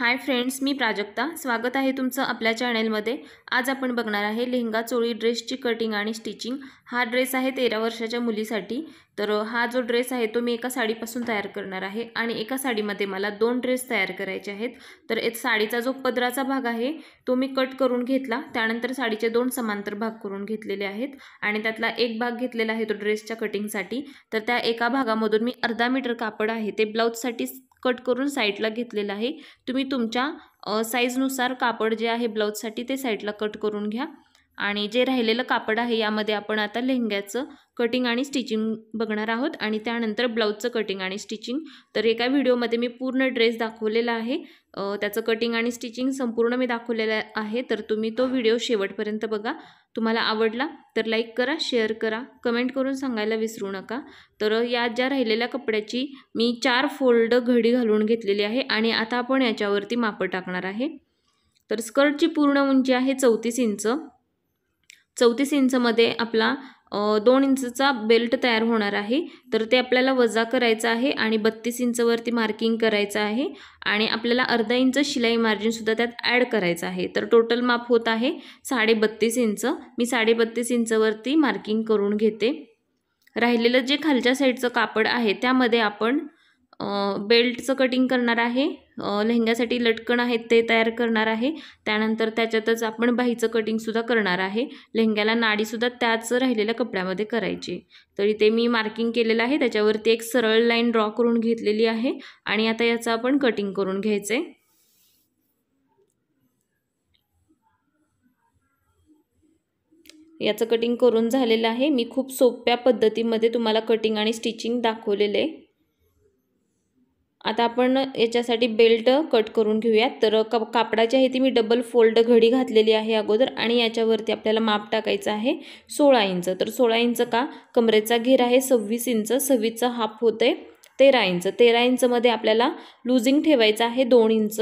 hi friends मी प्राजक्ता स्वागत आहे तुमचं आपल्या चॅनेलमध्ये आज आपण बघणार आहे लेहंगा चोळी ड्रेसची कटिंग आणि स्टिचिंग हा ड्रेस आहे तेरा वर्षाच्या मुलीसाठी तर हा जो ड्रेस आहे तो मी एका साडीपासून तयार करणार आहे आणि एका साडीमध्ये मला दोन ड्रेस तयार करायचे आहेत तर एक साडीचा जो पदराचा भाग आहे तो मी कट करून घेतला त्यानंतर साडीचे दोन समांतर भाग करून घेतलेले आहेत आणि त्यातला एक भाग घेतलेला आहे तो ड्रेसच्या कटिंगसाठी तर त्या एका भागामधून मी अर्धा मीटर कापड आहे ते ब्लाऊजसाठी कट करून साईडला घेतलेलं आहे तुम्ही तुमच्या साईजनुसार कापड जे आहे ब्लाऊजसाठी ते साईडला कट करून घ्या आणि जे राहिलेलं कापड आहे यामध्ये आपण आता लेहंग्याचं कटिंग आणि स्टिचिंग बघणार आहोत आणि त्यानंतर ब्लाऊजचं कटिंग आणि स्टिचिंग तर एका व्हिडिओमध्ये मी पूर्ण ड्रेस दाखवलेला आहे त्याचं कटिंग आणि स्टिचिंग संपूर्ण मी दाखवलेलं आहे तर तुम्ही तो व्हिडिओ शेवटपर्यंत बघा तुम्हाला आवडला तर लाईक करा शेअर करा कमेंट करून सांगायला विसरू नका तर या ज्या राहिलेल्या कपड्याची मी चार फोल्ड घडी घालून घेतलेली आहे आणि आता आपण याच्यावरती मापं टाकणार आहे तर स्कर्टची पूर्ण उंची आहे चौतीस इंच चौतीस इंचमध्ये आपला दोन इंचचा बेल्ट तयार होणार आहे तर ते आपल्याला वजा करायचं आहे आणि बत्तीस इंचवरती मार्किंग करायचं आहे आणि आपल्याला अर्धा इंच शिलाई मार्जिनसुद्धा त्यात ॲड करायचं आहे तर टोटल माप होत आहे साडेबत्तीस इंच मी साडेबत्तीस इंचवरती मार्किंग करून घेते राहिलेलं जे खालच्या साईडचं कापड आहे त्यामध्ये आपण बेल्टचं कटिंग करणार आहे लेहंग्यासाठी लटकण आहेत ते तयार करणार आहे त्यानंतर त्याच्यातच आपण बाहीचं कटिंगसुद्धा करणार आहे लेहंग्याला नाडीसुद्धा त्याच राहिलेल्या कपड्यामध्ये करायची तरी ते मी मार्किंग केलेलं आहे त्याच्यावरती एक सरळ लाईन ड्रॉ करून घेतलेली आहे आणि आता याचं आपण कटिंग करून घ्यायचं आहे याचं कटिंग करून झालेलं आहे मी खूप सोप्या पद्धतीमध्ये तुम्हाला कटिंग आणि स्टिचिंग दाखवलेलं आहे आता आपण याच्यासाठी बेल्ट कट करून घेऊयात तर क कापडाची आहे ती मी डबल फोल्ड घडी घातलेली आहे अगोदर आणि याच्यावरती आपल्याला माप टाकायचं आहे सोळा इंच तर सोळा इंच का कमरेचा घेर आहे सव्वीस इंच सव्वीसचा हाफ होतं आहे तेरा इंच तेरा इंचमध्ये आपल्याला लुझिंग ठेवायचं आहे दोन इंच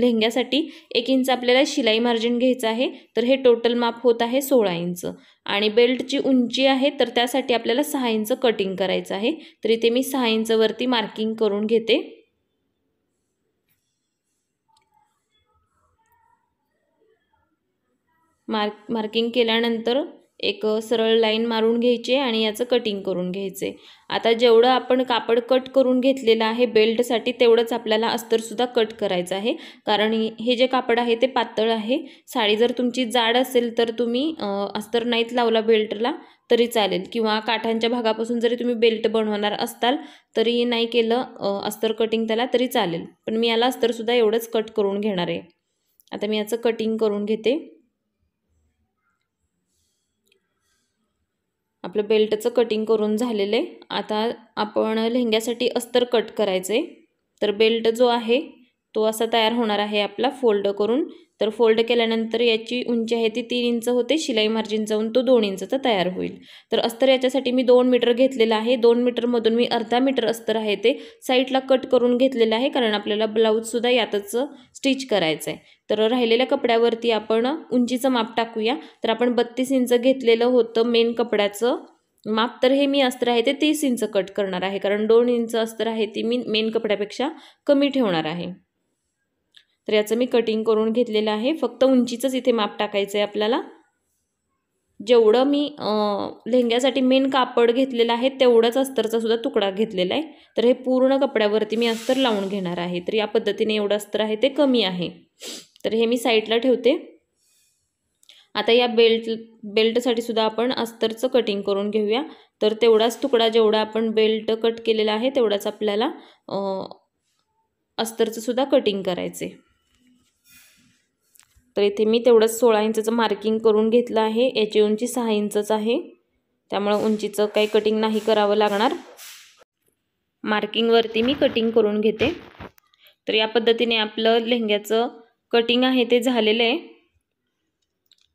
लेहंग्यासाठी एक इंच आपल्याला शिलाई मार्जिन घ्यायचं आहे तर हे टोटल माप होत आहे सोळा इंच आणि बेल्टची उंची आहे तर त्यासाठी आपल्याला सहा इंच कटिंग करायचं आहे तर इथे मी सहा इंचवरती मार्किंग करून घेते मार्क मार्किंग केल्यानंतर एक सरळ लाईन मारून घ्यायचे आणि याचं कटिंग करून घ्यायचे आता जेवढं आपण कापड कट करून घेतलेलं आहे बेल्टसाठी तेवढंच आपल्याला अस्तरसुद्धा कट करायचं आहे कारण हे जे कापड आहे ते पातळ आहे साडी जर तुमची जाड असेल तर तुम्ही अस्तर नाहीत लावला बेल्टला तरी चालेल किंवा काठांच्या भागापासून जरी तुम्ही बेल्ट बनवणार असताल तरी नाही केलं अस्तर कटिंग त्याला तरी चालेल पण मी याला अस्तरसुद्धा एवढंच कट करून घेणार आहे आता मी याचं कटिंग करून घेते आपलं बेल्टचं कटिंग करून झालेलं आहे आता आपण लेहंग्यासाठी अस्तर कट करायचं आहे तर बेल्ट जो आहे तो असा तयार होणार आहे आपला फोल्ड करून तर फोल्ड केल्यानंतर याची उंची आहे ती तीन इंच होते शिलाई मार्जिन जाऊन तो दोन तर तयार होईल तर अस्तर याच्यासाठी मी दोन मीटर घेतलेलं आहे दोन मीटरमधून मी अर्धा मीटर अस्तर आहे ते साईडला कट करून घेतलेलं आहे कारण आपल्याला ब्लाऊजसुद्धा यातच स्टिच करायचं आहे तर राहिलेल्या कपड्यावरती आपण उंचीचं माप टाकूया तर आपण बत्तीस इंच घेतलेलं होतं मेन कपड्याचं माप तर हे मी अस्तर आहे ते तीस इंच कट करणार आहे कारण दोन इंच अस्तर आहे ती मी मेन कपड्यापेक्षा कमी ठेवणार आहे तर याचं मी कटिंग करून घेतलेलं आहे फक्त उंचीचंच इथे माप टाकायचं आहे आपल्याला जेवढं मी लेहंग्यासाठी मेन कापड घेतलेलं आहे तेवढाच अस्तरचा सुद्धा तुकडा घेतलेला आहे तर हे पूर्ण कपड्यावरती मी अस्तर लावून घेणार आहे तर या पद्धतीने एवढं अस्तर आहे ते कमी आहे तर हे मी साईडला ठेवते आता या बेल्ट बेल्टसाठी सुद्धा आपण अस्तरचं कटिंग करून घेऊया तर तेवढाच तुकडा जेवढा आपण बेल्ट कट केलेला आहे तेवढाच आपल्याला अस्तरचं सुद्धा कटिंग करायचे तर इथे मी तेवढंच सोळा इंचाचं मार्किंग करून घेतलं आहे याची उंची सहा इंचच आहे त्यामुळं उंचीचं काही कटिंग नाही करावं लागणार मार्किंगवरती मी कटिंग करून घेते तर या पद्धतीने आपलं लेहंग्याचं कटिंग आहे ते झालेलं आहे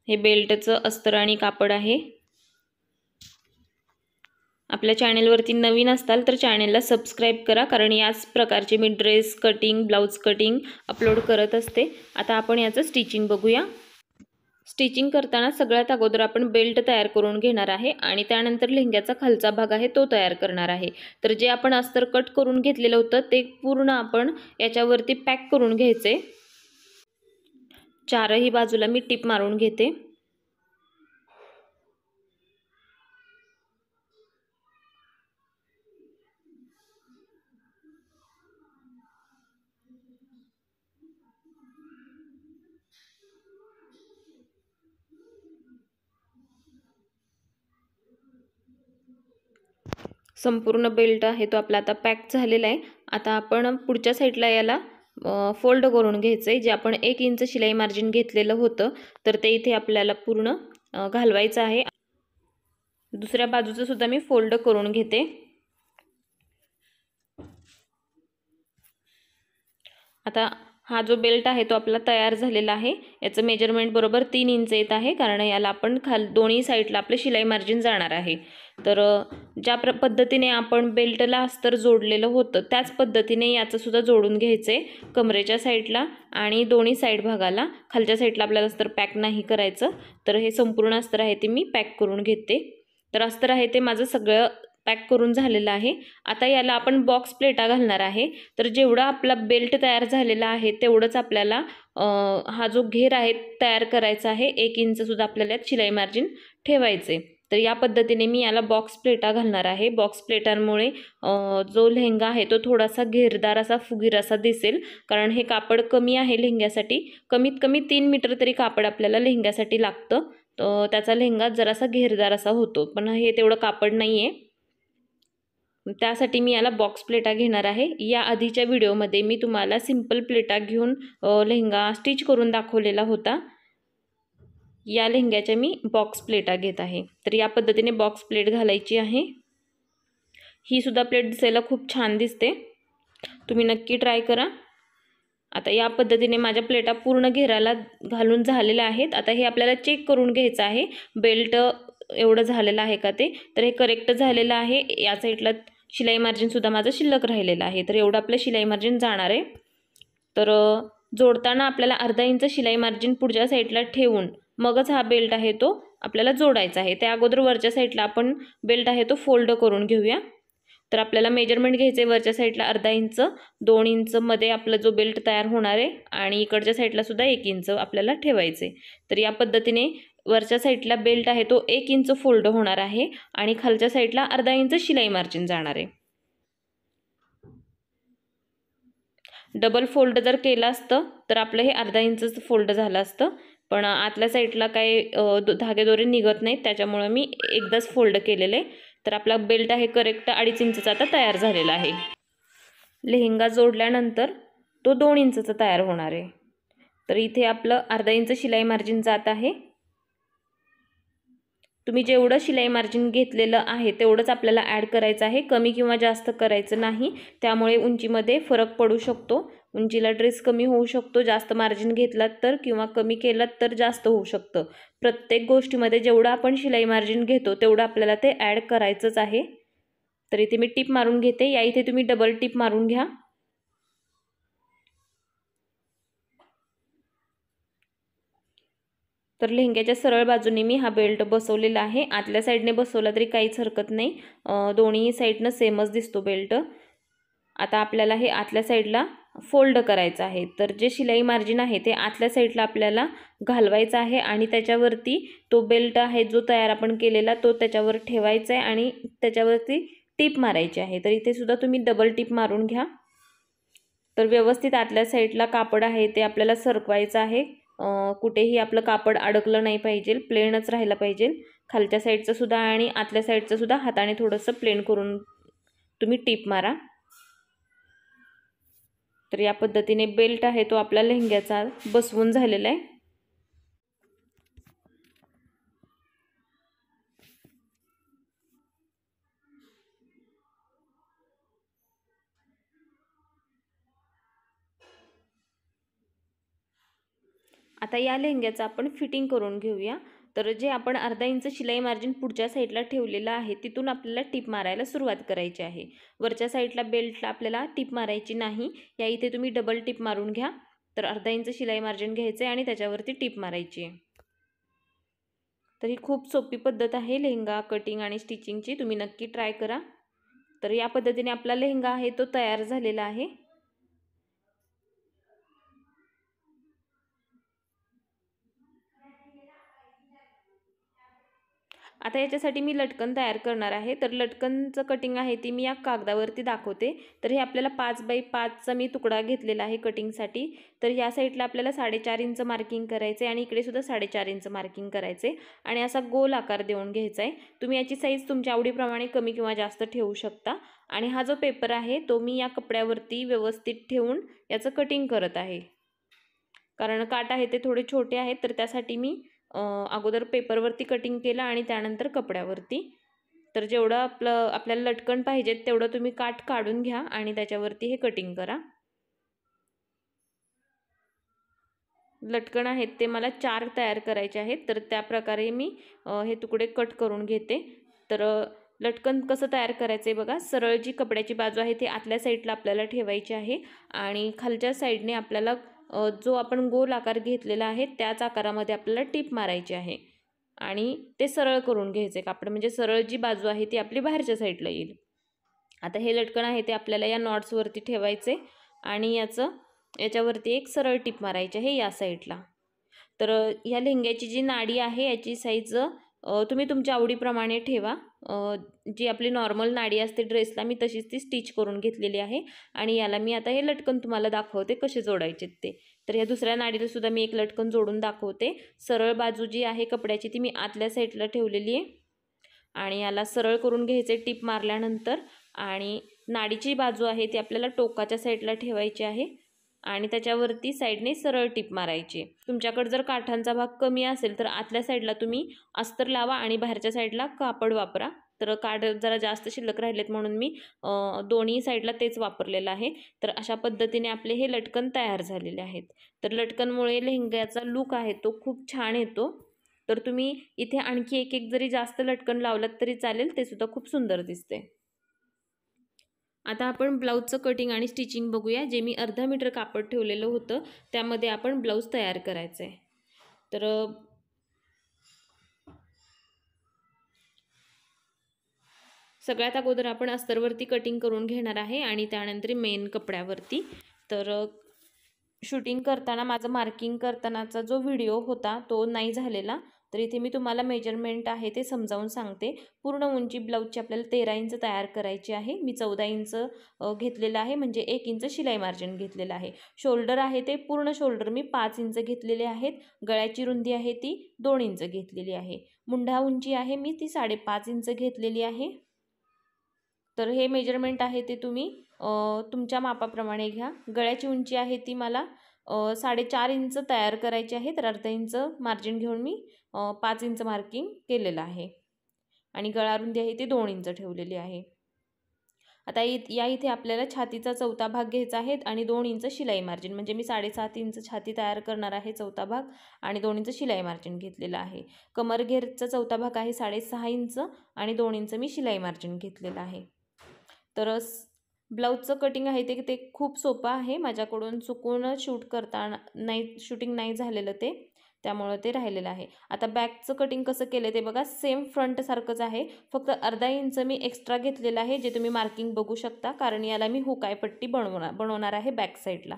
हे बेल्टचं अस्तर आणि कापड आहे आपल्या चॅनेलवरती नवीन असाल तर चॅनेलला सबस्क्राईब करा कारण याच प्रकारचे मी dress cutting blouse cutting upload करत असते आता आपण याचं स्टिचिंग बघूया स्टिचिंग करताना सगळ्यात अगोदर आपण बेल्ट तयार करून घेणार आहे आणि त्यानंतर लेहंग्याचा खालचा भाग आहे तो तयार करणार आहे तर जे आपण अस्तर कट करून घेतलेलं होतं ते पूर्ण आपण याच्यावरती पॅक करून घ्यायचे चारही बाजूला मी टिप मारून घेते संपूर्ण बेल्ट आहे तो आपला आता पॅक झालेला आहे आता आपण पुढच्या साईडला याला फोल्ड करून घ्यायचं आहे जे आपण एक इंच शिलाई मार्जिन घेतलेलं होतं तर ते इथे आपल्याला पूर्ण घालवायचं आहे दुसऱ्या बाजूचं सुद्धा मी फोल्ड करून घेते आता हा जो बेल्ट आहे तो आपला तयार झालेला आहे याचं मेजरमेंट बरोबर तीन इंच येत आहे कारण याला आपण खाल दोन्ही साईडला आपलं शिलाई मार्जिन जाणार आहे तर ज्या प्र पद्धतीने आपण बेल्टला अस्तर जोडलेलं होतं त्याच पद्धतीने याचंसुद्धा जोडून घ्यायचं आहे कमरेच्या साईडला आणि दोन्ही साईड भागाला खालच्या साईडला आपल्याला अस्तर पॅक नाही करायचं तर हे संपूर्ण अस्तर आहे ते मी पॅक करून घेते तर अस्तर आहे ते माझं सगळं पॅक करून झालेलं आहे आता याला आपण बॉक्स प्लेटा घालणार आहे तर जेवढा आपला बेल्ट तयार झालेला आहे तेवढंच आपल्याला हा जो घेर आहे तयार करायचा आहे एक इंचसुद्धा आपल्याला शिलाई मार्जिन ठेवायचं आहे तर या पद्धतीने मी याला बॉक्स प्लेटा घालणार आहे बॉक्स प्लेटांमुळे जो लेहंगा आहे तो थोडासा घेरदार असा फुगीर असा दिसेल कारण हे कापड कमी आहे लेहंग्यासाठी कमीत कमी तीन मीटर तरी कापड आपल्याला लेहंग्यासाठी लागतं तर त्याचा लेहंगा जरासा घेरदार असा होतो पण हे तेवढं कापड नाही आहे त्यासाठी मी याला बॉक्स प्लेटा घेणार आहे या आधीच्या व्हिडिओमध्ये मी तुम्हाला सिंपल प्लेटा घेऊन लेहंगा स्टिच करून दाखवलेला होता या लेहंग्याच्या मी बॉक्स प्लेटा घेत आहे तर या पद्धतीने बॉक्स प्लेट घालायची आहे ही सुद्धा प्लेट दिसायला खूप छान दिसते तुम्ही नक्की ट्राय करा आता या पद्धतीने माझ्या प्लेटा पूर्ण घेराला घालून झालेल्या आहेत आता हे आपल्याला चेक करून घ्यायचं आहे बेल्ट एवढं झालेलं आहे का ते तर हे करेक्ट झालेलं आहे या साईडला शिलाई मार्जिनसुद्धा माझं शिल्लक राहिलेलं आहे तर एवढं आपलं शिलाई मार्जिन जाणार आहे तर जोडताना आपल्याला अर्धा इंच शिलाई मार्जिन पुढच्या साईडला ठेवून मगच हा बेल्ट आहे तो आपल्याला जोडायचा आहे त्या अगोदर वरच्या साईडला आपण बेल्ट आहे तो फोल्ड करून घेऊया तर आपल्याला मेजरमेंट घ्यायचं आहे वरच्या साईडला अर्धा इंच दोन इंचमध्ये आपला जो बेल्ट तयार होणार आहे आणि इकडच्या सुद्धा एक इंच आपल्याला ठेवायचं आहे तर या पद्धतीने वरच्या साईडला बेल्ट आहे तो एक इंच फोल्ड होणार आहे आणि खालच्या साईडला अर्धा इंच शिलाई मार्जिन जाणार आहे डबल फोल्ड जर केलं असतं तर आपलं हे अर्धा इंच फोल्ड झालं असतं पण आतल्या साईडला काही धागे दोरे निघत नाहीत त्याच्यामुळं मी एकदाच फोल्ड केलेले तर आपला बेल्ट आहे करेक्ट अडीच इंचचा आता तयार झालेला आहे लेहंगा जोडल्यानंतर तो दोन इंचचा तयार होणार आहे तर इथे आपलं अर्धा इंच शिलाई मार्जिन जात आहे तुम्ही जेवढं शिलाई मार्जिन घेतलेलं आहे तेवढंच आपल्याला ॲड करायचं आहे कमी किंवा जास्त करायचं नाही त्यामुळे उंचीमध्ये फरक पडू शकतो उंचीला ड्रेस कमी होऊ शकतो जास्त मार्जिन घेतलात तर किंवा कमी केलात तर जास्त होऊ शकतं प्रत्येक गोष्टीमध्ये जेवढं आपण शिलाई मार्जिन घेतो तेवढं आपल्याला ते ॲड करायचंच आहे तर इथे मी टिप मारून घेते या इथे तुम्ही डबल टिप मारून घ्या तर लेहंग्याच्या सरळ बाजूने मी हा बेल्ट बसवलेला आहे आतल्या साईडने बसवला तरी काहीच हरकत नाही दोन्ही साईडनं सेमच दिसतो बेल्ट आता आपल्याला हे आतल्या साईडला फोल्ड करायचं आहे तर जे शिलाई मार्जिन आहे ते आतल्या साईडला आपल्याला घालवायचं आहे आणि त्याच्यावरती तो बेल्ट आहे जो तयार आपण केलेला तो त्याच्यावर ठेवायचा आहे आणि त्याच्यावरती टीप मारायची आहे तर इथे सुद्धा तुम्ही डबल टीप मारून घ्या तर व्यवस्थित आतल्या साईडला कापड आहे ते आपल्याला सरकवायचं आहे कुठेही आपलं कापड अडकलं नाही पाहिजे प्लेनच राहिलं पाहिजे खालच्या साईडचंसुद्धा सुद्धा आणि आतल्या साईडचंसुद्धा सुद्धा हाताने थोडंसं प्लेन करून तुम्ही टीप मारा तर या पद्धतीने बेल्ट आहे तो आपल्या लेहंग्याचा बसवून झालेला आहे आता या लेहंग्याचं आपण फिटिंग करून घेऊया तर जे आपण अर्धा इंच शिलाई मार्जिन पुढच्या साईडला ठेवलेलं आहे तिथून आपल्याला टिप मारायला सुरुवात करायची आहे वरच्या साईडला बेल्टला आपल्याला टिप मारायची नाही या इथे तुम्ही डबल टिप मारून घ्या तर अर्धा इंच शिलाई मार्जिन घ्यायचं आहे आणि त्याच्यावरती टिप मारायची आहे तर ही खूप सोपी पद्धत आहे लेहंगा कटिंग आणि स्टिचिंगची तुम्ही नक्की ट्राय करा तर या पद्धतीने आपला लेहंगा आहे तो तयार झालेला आहे आता याच्यासाठी मी लटकन तयार करणार आहे तर लटकनचं कटिंग आहे ती मी या कागदावरती दाखवते तर हे आपल्याला पाच बाय पाचचा मी तुकडा घेतलेला आहे कटिंगसाठी तर ह्या साईडला आपल्याला साडेचार इंच मार्किंग करायचं आहे आणि इकडेसुद्धा साडेचार इंच मार्किंग करायचं आहे आणि असा गोल आकार देऊन घ्यायचा आहे तुम्ही याची साईज तुमच्या आवडीप्रमाणे कमी किंवा जास्त ठेवू शकता आणि हा जो पेपर आहे तो मी या कपड्यावरती व्यवस्थित ठेवून याचं कटिंग करत आहे कारण काट आहे ते थोडे छोटे आहेत तर त्यासाठी मी अगोदर पेपरवरती कटिंग केलं आणि त्यानंतर कपड्यावरती तर जेवढं आपलं आपल्याला लटकन पाहिजेत तेवढं तुम्ही काठ काढून घ्या आणि त्याच्यावरती हे कटिंग करा लटकण आहेत ते मला चार तयार करायचे आहेत तर त्याप्रकारे मी हे तुकडे कट करून घेते तर लटकन कसं तयार करायचं आहे बघा सरळ जी कपड्याची बाजू आहे ती आतल्या साईडला आपल्याला ठेवायची आहे आणि खालच्या साईडने आपल्याला जो आपण गोल आकार घेतलेला आहे त्याच आकारामध्ये आपल्याला टीप मारायची आहे आणि ते सरळ करून घ्यायचे कापड म्हणजे सरळ जी बाजू आहे ती आपली बाहेरच्या साईडला येईल आता हे लटकण आहे ते आपल्याला या नॉट्सवरती ठेवायचे आणि याचं याच्यावरती एक सरळ टीप मारायची आहे या साईडला तर ह्या लेहंग्याची जी नाडी आहे याची साईज तुम्ही तुमच्या आवडीप्रमाणे ठेवा जी आपली नॉर्मल नाडी असते ड्रेसला मी तशीच ती स्टिच करून घेतलेली आहे आणि याला मी आता हे लटकन तुम्हाला दाखवते कसे जोडायचे ते तर ह्या दुसऱ्या नाडीलासुद्धा मी एक लटकन जोडून दाखवते सरळ बाजू जी आहे कपड्याची ती मी आतल्या साईडला ठेवलेली आहे आणि याला सरळ करून घ्यायचे टीप मारल्यानंतर आणि नाडीची बाजू आहे ती आपल्याला टोकाच्या साईडला ठेवायची आहे आणि त्याच्यावरती साईडने सरळ टिप मारायची तुमच्याकडे जर काठांचा भाग कमी असेल तर आतल्या साईडला तुम्ही अस्तर लावा आणि बाहेरच्या साईडला कापड वापरा तर काठ जरा जास्त शिल्लक राहिलेत म्हणून मी दोन्ही साईडला तेच वापरलेलं आहे तर अशा पद्धतीने आपले हे लटकन तयार झालेले आहेत तर लटकनमुळे लेहंग्याचा लूक आहे तो खूप छान येतो तर तुम्ही इथे आणखी एक एक जरी जास्त लटकन लावलात तरी चालेल ते सुद्धा खूप सुंदर दिसते आता आपण ब्लाऊजचं कटिंग आणि स्टिचिंग बघूया जे मी अर्धा मीटर कापड ठेवलेलं होतं त्यामध्ये आपण ब्लाऊज तयार करायचं आहे तर सगळ्यात अगोदर आपण अस्तरवरती कटिंग करून घेणार आहे आणि त्यानंतर मेन कपड्यावरती तर शूटिंग करताना माझं मार्किंग करतानाचा जो व्हिडिओ होता तो नाही झालेला तर इथे मी तुम्हाला मेजरमेंट आहे ते समजावून सांगते पूर्ण उंची ब्लाऊजची आपल्याला तेरा इंच तयार करायची आहे मी चौदा इंच घेतलेलं आहे म्हणजे एक इंच शिलाई मार्जिन घेतलेलं आहे शोल्डर आहे ते पूर्ण शोल्डर मी पाच इंच घेतलेले आहेत गळ्याची रुंदी आहे ती दोन इंच घेतलेली आहे मुंढा उंची आहे मी ती साडेपाच इंच घेतलेली आहे तर हे मेजरमेंट आहे ते तुम्ही तुमच्या मापाप्रमाणे घ्या गळ्याची उंची आहे ती मला साडेचार इंच तयार करायचे आहे तर अर्धा इंच मार्जिन घेऊन मी पाच इंच मार्किंग केलेलं आहे आणि गळारुंदी आहे ती दोन इंच ठेवलेली आहे आता इत या इथे आपल्याला छातीचा चौथा भाग घ्यायचा आहे आणि दोन इंच शिलाई मार्जिन म्हणजे मी साडेसात इंच छाती तयार करणार आहे चौथा भाग आणि दोन इंच शिलाई मार्जिन घेतलेलं आहे कमर घेरचा चौथा भाग आहे साडेसहा इंच आणि दोन इंच मी शिलाई मार्जिन घेतलेलं आहे तर ब्लाऊजचं कटिंग आहे ते ते खूप सोपं आहे माझ्याकडून चुकून शूट करता नाही शूटिंग नाही झालेलं ते त्यामुळं ते राहिलेलं आहे आता बॅकचं कटिंग कसं केलं ते बघा सेम फ्रंटसारखंच आहे फक्त अर्धा इंच मी एक्स्ट्रा घेतलेलं आहे जे तुम्ही मार्किंग बघू शकता कारण याला मी हुकायपट्टी बनवणार बनवणार आहे बॅक साईडला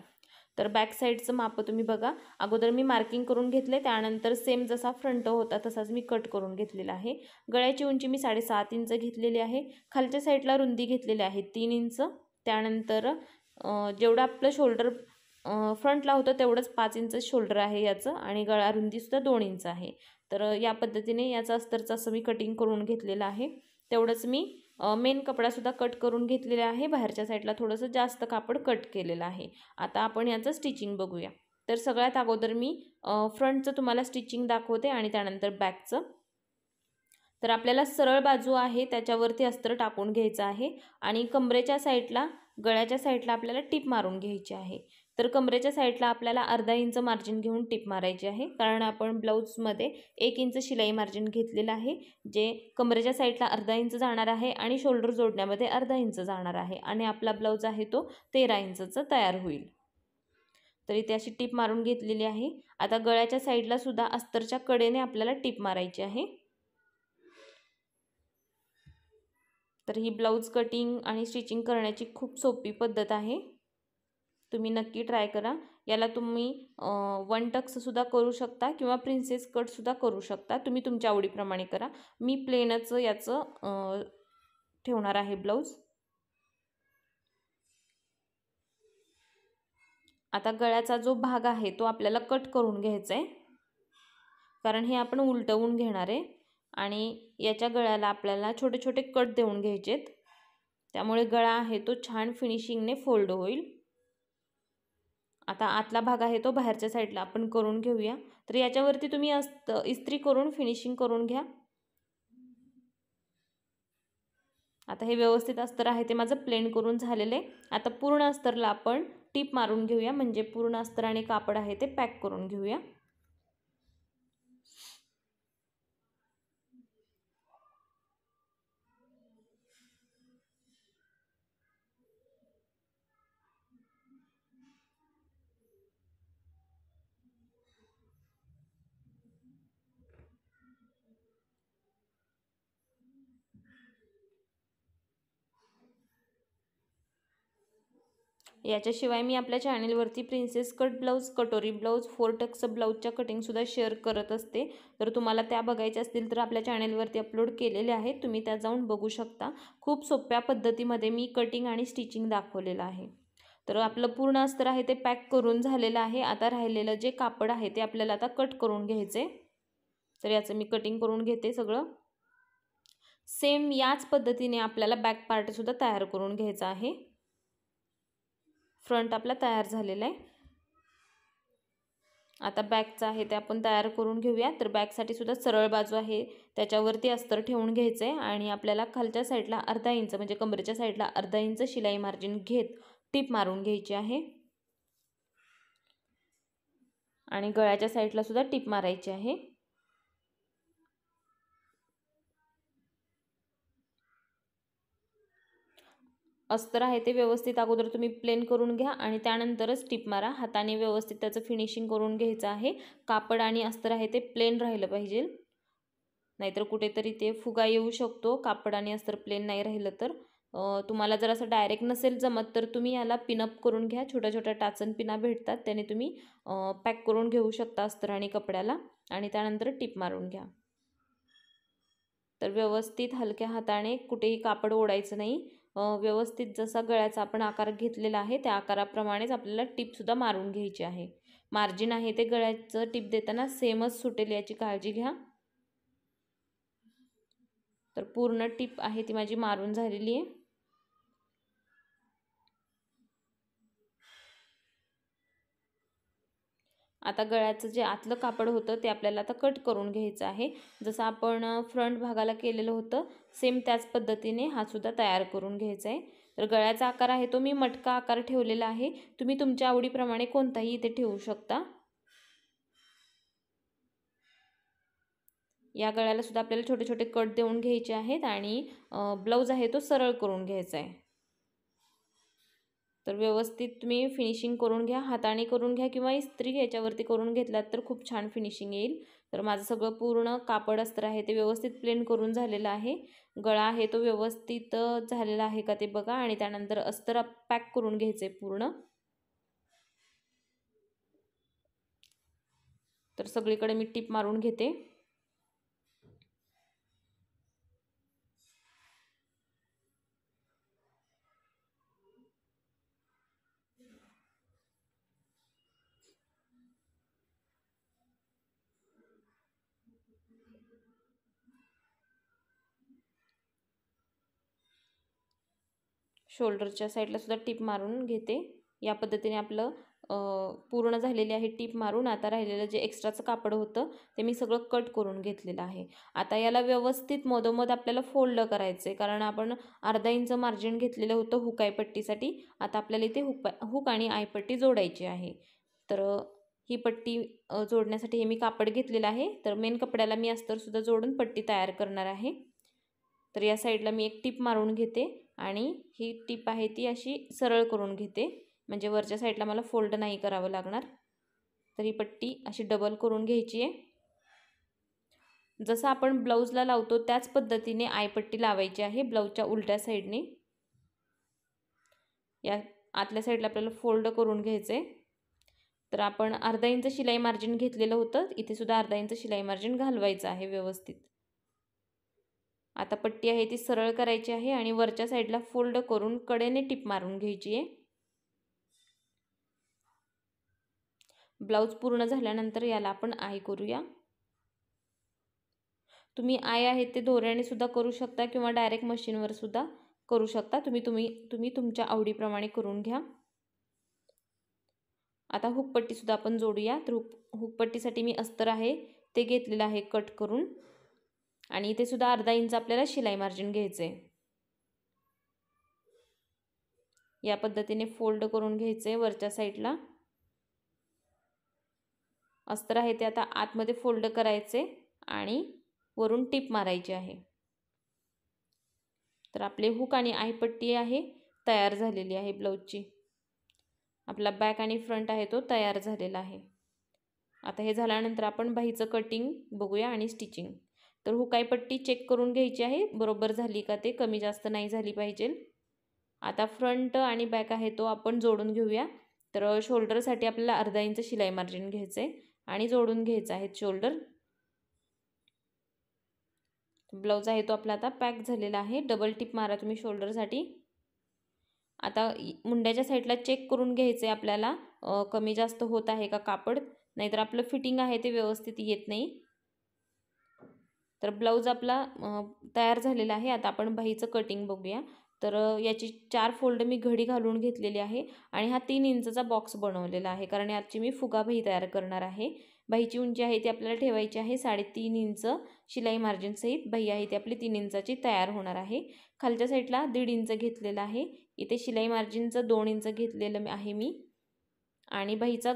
तर बॅक साईडचं माप तुम्ही बघा अगोदर मी मार्किंग करून घेतले त्यानंतर सेम जसा फ्रंट होता तसाच मी कट करून घेतलेला आहे गळ्याची उंची मी साडेसात इंच घेतलेली आहे खालच्या साईडला रुंदी घेतलेली आहे तीन इंच त्यानंतर जेवढं आपलं शोल्डर फ्रंटला होतं तेवढंच पाच इंच शोल्डर आहे याचं आणि गळा सुद्धा दोन इंच आहे तर या पद्धतीने याचा अस्तरचं असं मी कटिंग करून घेतलेलं आहे तेवढंच मी मेन कपडासुद्धा कट करून घेतलेला आहे बाहेरच्या साईडला थोडंसं जास्त कापड कट केलेलं आहे आता आपण याचं स्टिचिंग बघूया तर सगळ्यात अगोदर मी फ्रंटचं तुम्हाला स्टिचिंग दाखवते आणि त्यानंतर बॅकचं तर आपल्याला सरळ बाजू आहे त्याच्यावरती अस्तर टाकून घ्यायचं आहे आणि कमरेच्या साईडला गळ्याच्या साईडला आपल्याला टीप मारून घ्यायची आहे तर कमरेच्या साईडला आपल्याला अर्धा इंच मार्जिन घेऊन टिप मारायची आहे कारण आपण ब्लाऊजमध्ये एक इंच शिलाई मार्जिन घेतलेलं आहे जे कमरेच्या साईडला अर्धा इंच जाणार आहे आणि शोल्डर जोडण्यामध्ये अर्धा इंच जाणार आहे आणि आपला ब्लाऊज आहे तो तेरा इंचचा तयार होईल तर इथे अशी टीप मारून घेतलेली आहे आता गळ्याच्या साईडलासुद्धा सुद्धा अस्तरच्या कडेने आपल्याला टीप मारायची आहे तर ही ब्लाऊज कटिंग आणि स्टिचिंग करण्याची खूप सोपी पद्धत आहे तुम्ही नक्की ट्राय करा याला तुम्ही वन टक्ससुद्धा करू शकता किंवा प्रिन्सेस कटसुद्धा करू शकता तुम्ही तुमच्या आवडीप्रमाणे करा मी प्लेनचं याचं ठेवणार आहे ब्लाऊज आता गळ्याचा जो भाग आहे तो आपल्याला कट करून घ्यायचा आहे कारण हे आपण उलटवून घेणार आहे आणि याच्या गळ्याला आपल्याला छोटे छोटे कट देऊन घ्यायचेत त्यामुळे गळा आहे तो छान फिनिशिंगने फोल्ड होईल आता आतला भाग आहे तो बाहेरच्या साईडला आपण करून घेऊया तर याच्यावरती तुम्ही अस्त इस्त्री करून फिनिशिंग करून घ्या आता हे व्यवस्थित अस्तर आहे ते माझं प्लेन करून झालेलं आहे आता पूर्ण अस्तरला आपण टीप मारून घेऊया म्हणजे पूर्ण अस्तर आणि कापड आहे ते पॅक करून घेऊया याच्याशिवाय मी आपल्या चॅनेलवरती प्रिन्सेस कट ब्लाऊज कटोरी ब्लाऊज फोर टक्स ब्लाऊजच्या कटिंगसुद्धा शेअर करत असते तर तुम्हाला त्या बघायच्या असतील तर आपल्या चॅनेलवरती अपलोड केलेले आहेत तुम्ही त्या जाऊन बघू शकता खूप सोप्या पद्धतीमध्ये मी कटिंग आणि स्टिचिंग दाखवलेलं आहे तर आपलं पूर्ण अस्तर आहे ते पॅक करून झालेलं आहे आता राहिलेलं जे कापड आहे ते आपल्याला आता कट करून घ्यायचे तर याचं मी कटिंग करून घेते सगळं सेम याच पद्धतीने आपल्याला बॅक पार्टसुद्धा तयार करून घ्यायचा आहे फ्रंट आपला तयार झालेला आहे आता बॅकचं आहे ते आपण तयार करून घेऊया तर बॅकसाठी सुद्धा सरळ बाजू आहे त्याच्यावरती अस्तर ठेवून घ्यायचं आहे आणि आपल्याला खालच्या साईडला अर्धा इंच म्हणजे कमरेच्या साईडला अर्धा इंच शिलाई मार्जिन घेत टीप मारून घ्यायची आहे आणि गळ्याच्या साईडला सुद्धा टीप मारायची आहे अस्तर आहे ते व्यवस्थित अगोदर तुम्ही प्लेन करून घ्या आणि त्यानंतरच टिप मारा हाताने व्यवस्थित त्याचं फिनिशिंग करून घ्यायचं आहे कापड आणि अस्तर आहे ते प्लेन राहिलं पाहिजे नाहीतर कुठेतरी ते फुगा येऊ शकतो कापड आणि अस्तर प्लेन नाही राहिलं तर तुम्हाला जर असं डायरेक्ट नसेल जमत तर तुम्ही याला पिनअप करून घ्या छोट्या छोट्या टाचन पिना भेटतात त्याने तुम्ही पॅक करून घेऊ शकता अस्तर आणि कपड्याला आणि त्यानंतर टिप मारून घ्या तर व्यवस्थित हलक्या हाताने कुठेही कापड ओढायचं नाही व्यवस्थित जसा गळ्याचा आपण आकार घेतलेला आहे त्या आकाराप्रमाणेच आपल्याला सुद्धा मारून घ्यायची आहे मार्जिन आहे ते गळ्याचं टिप देताना सेमच सुटेल याची काळजी घ्या तर पूर्ण टिप आहे ती माझी मारून झालेली आहे आता गळ्याचं जे आतलं कापड होतं ते आपल्याला आता कट करून घ्यायचं आहे जसं आपण फ्रंट भागाला केलेलं होतं सेम त्याच पद्धतीने हा सुद्धा तयार करून घ्यायचा आहे तर गळ्याचा आकार आहे तो मी मटका आकार ठेवलेला आहे तुम्ही तुमच्या आवडीप्रमाणे कोणताही इथे ठेवू शकता या गळ्याला सुद्धा आपल्याला छोटे छोटे कट देऊन घ्यायचे आहेत आणि ब्लाऊज आहे तो सरळ करून घ्यायचा आहे तर व्यवस्थित तुम्ही फिनिशिंग करून घ्या हाताने करून घ्या किंवा इस्त्री याच्यावरती करून घेतलात तर खूप छान फिनिशिंग येईल तर माझं सगळं पूर्ण कापड अस्त्र आहे ते व्यवस्थित प्लेन करून झालेलं आहे गळा आहे तो व्यवस्थित झालेला आहे का ते बघा आणि त्यानंतर अस्तर पॅक करून घ्यायचे पूर्ण तर सगळीकडे मी टीप मारून घेते शोल्डरच्या साईडला सुद्धा टीप मारून घेते या पद्धतीने आपलं पूर्ण झालेली आहे टीप मारून आता राहिलेलं जे एक्स्ट्राचं कापड होतं ते मी सगळं कट करून घेतलेलं आहे आता याला व्यवस्थित मधोमध आपल्याला फोल्ड करायचं आहे कारण आपण अर्धा इंच मार्जिन घेतलेलं होतं हुक आयपट्टीसाठी आता आपल्याला इथे हुक हुक आणि आयपट्टी जोडायची आहे तर ही पट्टी जोडण्यासाठी हे मी कापड घेतलेलं आहे तर मेन कपड्याला मी अस्तरसुद्धा जोडून पट्टी तयार करणार आहे तर या साईडला मी एक टीप मारून घेते आणि ही टीप आहे ती अशी सरळ करून घेते म्हणजे वरच्या साईडला मला फोल्ड नाही करावं लागणार तर ही पट्टी अशी डबल करून घ्यायची आहे जसं आपण ब्लाऊजला लावतो त्याच पद्धतीने आयपट्टी लावायची आहे ब्लाऊजच्या उलट्या साईडने या आतल्या साईडला आपल्याला फोल्ड करून घ्यायचं आहे तर आपण अर्धा इंच शिलाई मार्जिन घेतलेलं होतं इथेसुद्धा अर्धा इंच शिलाई मार्जिन घालवायचं आहे व्यवस्थित आता पट्टी आहे ती सरळ करायची आहे आणि वरच्या साईडला फोल्ड करून कडेने टिप मारून घ्यायची आहे ब्लाऊज पूर्ण झाल्यानंतर याला आपण आय करूया तुम्ही आय आहे ते दोऱ्याने सुद्धा करू शकता किंवा डायरेक्ट मशीनवर सुद्धा करू शकता तुम्ही तुम्ही तुम्ही तुमच्या आवडीप्रमाणे करून घ्या आता हुकपट्टीसुद्धा आपण जोडूया तर हुक हुकपट्टीसाठी मी अस्तर आहे ते घेतलेलं आहे कट करून आणि इथे सुद्धा अर्धा इंच आपल्याला शिलाई मार्जिन घ्यायचं आहे या पद्धतीने फोल्ड करून घ्यायचं आहे वरच्या साईडला अस्तर आहे ते आता आतमध्ये फोल्ड करायचे आणि वरून टिप मारायची आहे तर आपले हुक आणि आयपट्टी आहे तयार झालेली आहे ब्लाऊजची आपला बॅक आणि फ्रंट आहे तो तयार झालेला आहे आता हे झाल्यानंतर आपण बाईचं कटिंग बघूया आणि स्टिचिंग तर हुकायपट्टी हो चेक करून घ्यायची आहे बरोबर झाली का ते कमी जास्त नाही झाली पाहिजे आता फ्रंट आणि बॅक आहे तो आपण जोडून घेऊया तर शोल्डरसाठी आपल्याला अर्धा इंच शिलाई मार्जिन घ्यायचं आहे आणि जोडून घ्यायचं आहे शोल्डर ब्लाऊज आहे तो आपला आता पॅक झालेला आहे डबल टिप मारा तुम्ही शोल्डरसाठी आता मुंड्याच्या साईडला चेक करून घ्यायचं आहे आपल्याला कमी जास्त होत आहे का कापड नाहीतर आपलं फिटिंग आहे ते व्यवस्थित येत नाही तर ब्लाऊज आपला तयार झालेला आहे आता आपण बाईचं कटिंग बघूया तर याची चार फोल्ड मी घडी घालून घेतलेली आहे आणि हा तीन इंचचा बॉक्स बनवलेला आहे कारण याची मी फुगा बाई तयार करणार आहे बाईची उंची आहे ती आपल्याला ठेवायची आहे साडेतीन इंच शिलाई मार्जिनसहित बाई आहे ती आपली तीन इंचाची तयार होणार आहे खालच्या साईडला दीड इंच घेतलेला आहे इथे शिलाई मार्जिनचं दोन इंच घेतलेलं आहे मी आणि बाहीचा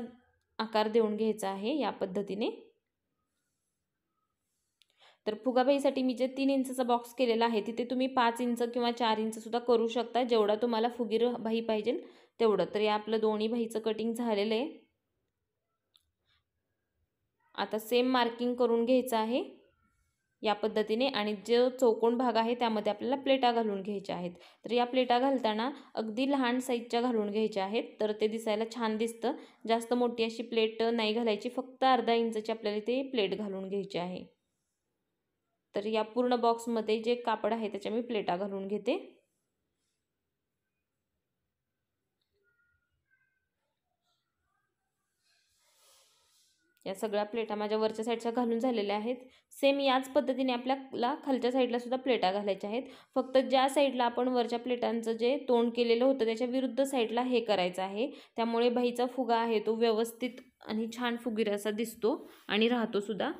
आकार देऊन घ्यायचा आहे या पद्धतीने तर फुगाबाईसाठी मी जे तीन इंचचा बॉक्स केलेला आहे तिथे तुम्ही पाच इंच किंवा चार इंचसुद्धा करू शकता जेवढा तुम्हाला फुगीर भाई पाहिजे तेवढं तर या आपलं दोन्ही भाईचं कटिंग झालेलं आहे आता सेम मार्किंग करून घ्यायचं आहे या पद्धतीने आणि जो चौकोन भाग आहे त्यामध्ये आपल्याला प्लेटा घालून घ्यायच्या आहेत तर या प्लेटा घालताना अगदी लहान साईजच्या घालून घ्यायच्या आहेत तर ते दिसायला छान दिसतं जास्त मोठी अशी प्लेट नाही घालायची फक्त अर्धा इंचची आपल्याला ते प्लेट घालून घ्यायची आहे तर या पूर्ण बॉक्समध्ये जे कापड आहे त्याच्या मी प्लेटा घालून घेते या सगळ्या प्लेटा माझ्या वरच्या साईडच्या घालून झालेल्या आहेत सेम याच पद्धतीने आपल्याला खालच्या साईडला सुद्धा प्लेटा घालायच्या आहेत फक्त ज्या साईडला आपण वरच्या प्लेटांचं जे तोंड केलेलं होतं त्याच्या विरुद्ध साईडला हे करायचं आहे त्यामुळे बाईचा फुगा आहे तो व्यवस्थित आणि छान फुगीर असा दिसतो आणि राहतो सुद्धा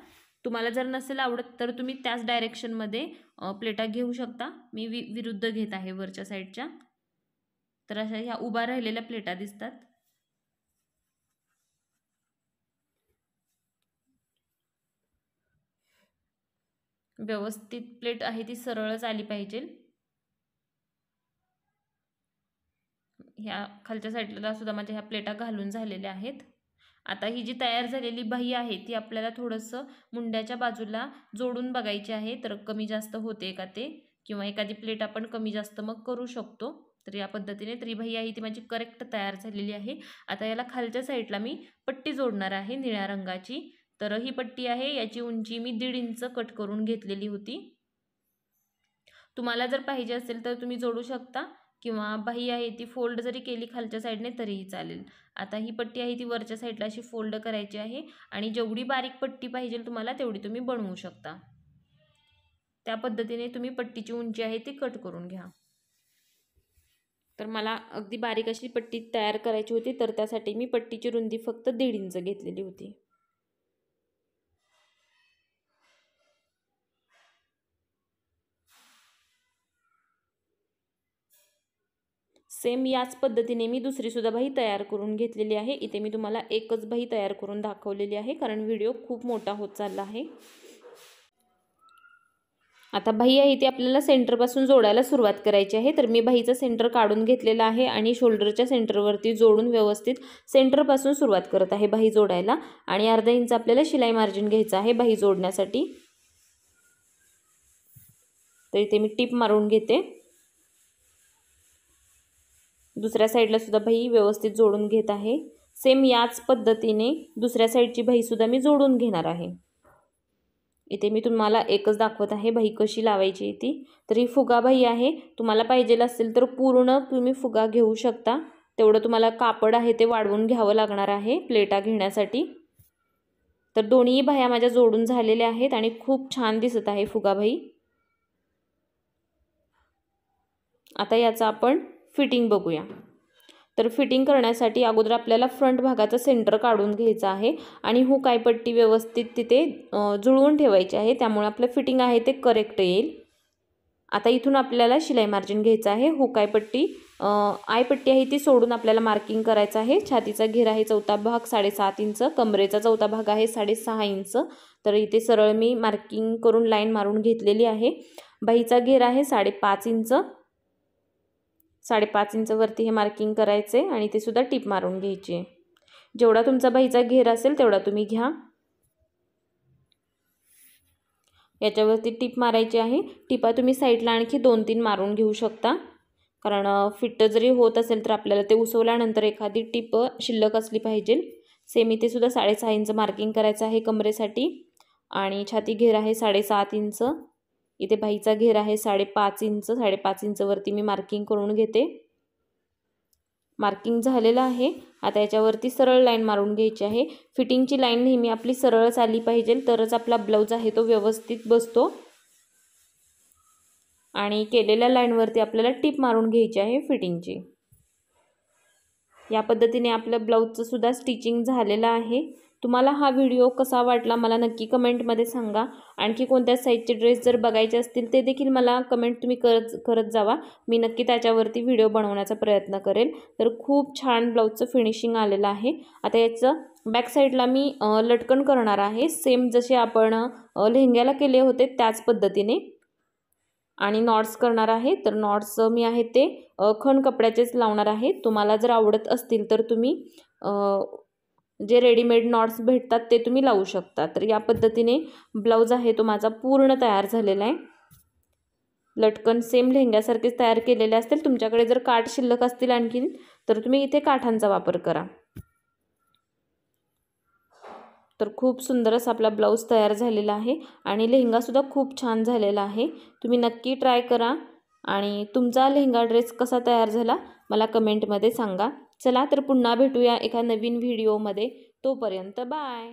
तुम्हाला जर नसेल आवडत तर तुम्ही त्याच डायरेक्शनमध्ये प्लेटा घेऊ शकता मी वि विरुद्ध घेत आहे वरच्या साईडच्या तर अशा ह्या उभा राहिलेल्या प्लेटा दिसतात व्यवस्थित प्लेट आहे ती सरळच आली पाहिजे ह्या खालच्या साईडला सुद्धा माझ्या ह्या प्लेटा घालून झालेल्या आहेत आता ही जी तयार झालेली बाही आहे ती आपल्याला थोडंसं मुंड्याच्या बाजूला जोडून बघायची आहे तर कमी जास्त होते का ते किंवा एखादी प्लेट आपण कमी जास्त मग करू शकतो तर या पद्धतीने त्रिबाही आहे ती माझी करेक्ट तयार झालेली आहे आता याला खालच्या साईडला मी पट्टी जोडणार आहे निळ्या रंगाची तर ही पट्टी आहे याची उंची मी दीड इंच कट करून घेतलेली होती तुम्हाला जर पाहिजे असेल तर तुम्ही जोडू शकता किंवा बाही आहे ती फोल्ड जरी केली खालच्या साईडने तरीही चालेल आता ही पट्टी आहे ती वरच्या साईडला अशी फोल्ड करायची आहे आणि जेवढी बारीक पट्टी पाहिजे तुम्हाला तेवढी तुम्ही बनवू शकता त्या पद्धतीने तुम्ही पट्टीची उंची आहे ती कट करून घ्या तर मला अगदी बारीक अशी पट्टी तयार करायची होती तर त्यासाठी मी पट्टीची रुंदी फक्त दीड इंच घेतलेली होती सेम याच पद्धतीने मी दुसरीसुद्धा बाई तयार करून घेतलेली आहे इथे मी तुम्हाला एकच बाई तयार करून दाखवलेली आहे कारण व्हिडिओ खूप मोठा होत चालला आहे आता बाई आहे ती आपल्याला सेंटरपासून जोडायला सुरुवात करायची आहे तर मी बाहीचा सेंटर काढून घेतलेला आहे आणि शोल्डरच्या सेंटरवरती जोडून व्यवस्थित सेंटरपासून सुरुवात करत आहे बाई जोडायला आणि अर्धा इंच आपल्याला शिलाई मार्जिन घ्यायचं आहे बाई जोडण्यासाठी तर इथे मी टिप मारून घेते दुसऱ्या साईडला सुद्धा भई व्यवस्थित जोडून घेत आहे सेम याच पद्धतीने दुसऱ्या साईडची भईसुद्धा मी जोडून घेणार आहे इथे मी तुम्हाला एकच दाखवत आहे भई कशी लावायची ती तर ही फुगा भई आहे तुम्हाला पाहिजेल असेल तर पूर्ण तुम्ही फुगा घेऊ शकता तेवढं तुम्हाला कापड आहे ते वाढवून घ्यावं लागणार आहे प्लेटा घेण्यासाठी तर दोन्ही भया माझ्या जोडून झालेल्या आहेत आणि खूप छान दिसत आहे फुगाभाई आता याचा आपण फिटिंग बघूया तर फिटिंग करण्यासाठी अगोदर आपल्याला फ्रंट भागाचा सेंटर काढून घ्यायचा आहे आणि हुकायपट्टी व्यवस्थित तिथे जुळवून ठेवायची आहे त्यामुळे आपलं फिटिंग आहे ते करेक्ट येईल आता इथून आपल्याला शिलाई मार्जिन घ्यायचं आहे हुकायपट्टी आयपट्टी आहे ती सोडून आपल्याला मार्किंग करायचं आहे छातीचा घेर आहे चौथा भाग साडेसात इंच कमरेचा चौथा भाग आहे साडेसहा इंच तर इथे सरळ मी मार्किंग करून लाईन मारून घेतलेली आहे बाईचा घेर आहे साडेपाच इंच साडेपाच इंचवरती हे मार्किंग करायचे आणि ते सुद्धा टीप मारून घ्यायची जेवढा तुमचा बाईचा घेर असेल तेवढा तुम्ही घ्या याच्यावरती टिप मारायची आहे टिपा तुम्ही साईडला आणखी दोन तीन मारून घेऊ शकता कारण फिट जरी होत असेल तर आपल्याला ते उसवल्यानंतर एखादी टीप शिल्लक असली पाहिजे सेम इथे सुद्धा साडेसहा इंच मार्किंग करायचं आहे कमरेसाठी आणि छाती घेर आहे साडेसात इंच इथे बाईचा घेर आहे साडेपाच इंच साडेपाच इंचवरती मी मार्किंग करून घेते मार्किंग झालेलं आहे आता याच्यावरती सरळ लाईन मारून घ्यायची आहे फिटिंगची लाईन नेहमी आपली सरळच आली पाहिजे तरच आपला ब्लाऊज आहे तो व्यवस्थित बसतो आणि केलेल्या लाईनवरती आपल्याला टीप मारून घ्यायची आहे फिटिंगची या पद्धतीने आपलं ब्लाऊजचं सुद्धा स्टिचिंग झालेलं आहे तुम्हाला हा व्हिडिओ कसा वाटला मला नक्की कमेंटमध्ये सांगा आणखी कोणत्या साईजचे ड्रेस जर बघायचे असतील ते देखील मला कमेंट तुम्ही करत करत जावा मी नक्की त्याच्यावरती व्हिडिओ बनवण्याचा प्रयत्न करेल तर खूप छान ब्लाऊजचं फिनिशिंग आलेलं आहे आता याचं बॅक साईडला मी लटकन करणार आहे सेम जसे आपण लेहंग्याला केले होते त्याच पद्धतीने आणि नॉट्स करणार आहे तर नॉट्स मी आहे ते खण कपड्याचेच लावणार आहे तुम्हाला जर आवडत असतील तर तुम्ही जे रेडीमेड नॉट्स भेटतात ते तुम्ही लावू शकता तर या पद्धतीने ब्लाऊज आहे तो माझा पूर्ण तयार झालेला आहे लटकन सेम लेहंग्यासारखेच तयार केलेले असतील तुमच्याकडे जर काठ शिल्लक असतील आणखीन तर तुम्ही इथे काठांचा वापर करा तर खूप सुंदरच आपला ब्लाऊज तयार झालेला आहे आणि लेहंगासुद्धा खूप छान झालेला आहे तुम्ही नक्की ट्राय करा आणि तुमचा लेहंगा ड्रेस कसा तयार झाला मला कमेंटमध्ये सांगा चला तर पुन्हा भेटूया एका नवीन व्हिडिओमध्ये तोपर्यंत बाय